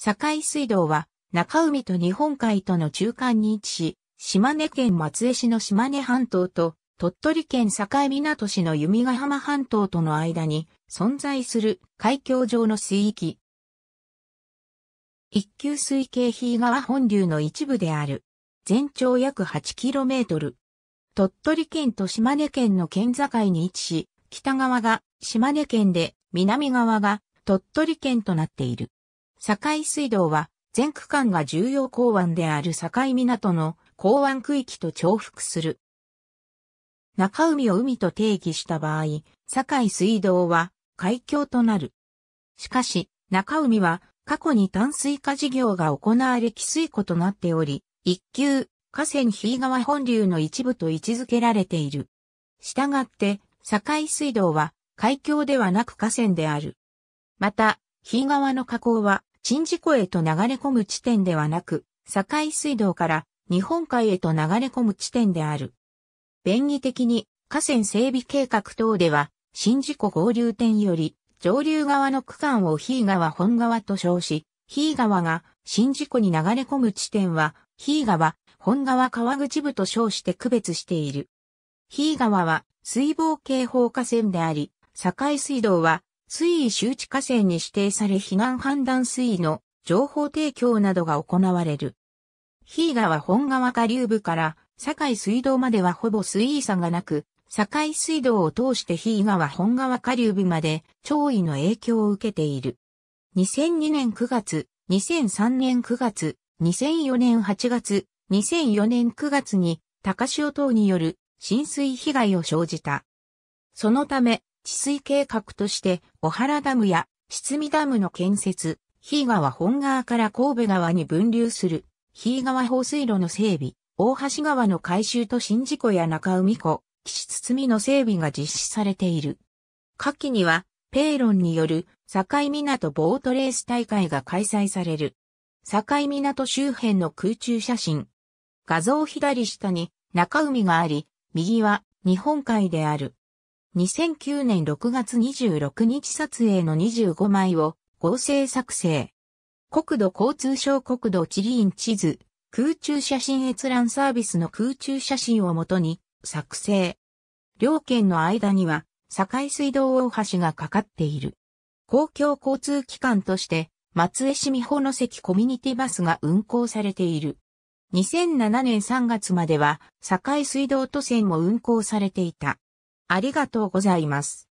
堺水道は中海と日本海との中間に位置し、島根県松江市の島根半島と鳥取県境港市の弓ヶ浜半島との間に存在する海峡上の水域。一級水系日川本流の一部である。全長約 8km。鳥取県と島根県の県境に位置し、北側が島根県で、南側が鳥取県となっている。境水道は、全区間が重要港湾である境港の港湾区域と重複する。中海を海と定義した場合、境水道は海峡となる。しかし、中海は過去に淡水化事業が行われ汽水湖となっており、一級、河川日井川本流の一部と位置づけられている。したがって、境水道は海峡ではなく河川である。また、日井川の河口は宍道湖へと流れ込む地点ではなく、境水道から日本海へと流れ込む地点である。便宜的に河川整備計画等では、宍道湖合流点より上流側の区間を日叡川本川と称し、日叡川が宍道湖に流れ込む地点は、日叡川本川川口部と称して区別している。日叡川は水防警報河川であり、境水道は水位周知河川に指定され避難判断水位の情報提供などが行われる。日川本川下流部から境水道まではほぼ水位差がなく、境水道を通して日川本川下流部まで潮位の影響を受けている。2002年9月、2003年9月、2004年8月、2004年9月に高潮等による浸水被害を生じた。そのため、治水計画として小原ダムや七味ダムの建設、日川本川から神戸川に分流する、日川放水路の整備、大橋川の改修と新事故や中海湖、岸堤の整備が実施されている。夏季には、ペーロンによる境港ボートレース大会が開催される。境港周辺の空中写真。画像左下に中海があり、右は日本海である。2009年6月26日撮影の25枚を合成作成。国土交通省国土地理院地図、空中写真閲覧サービスの空中写真をもとに作成。両県の間には境水道大橋がかかっている。公共交通機関として松江市美保の関コミュニティバスが運行されている。2007年3月までは境水道都線も運行されていた。ありがとうございます。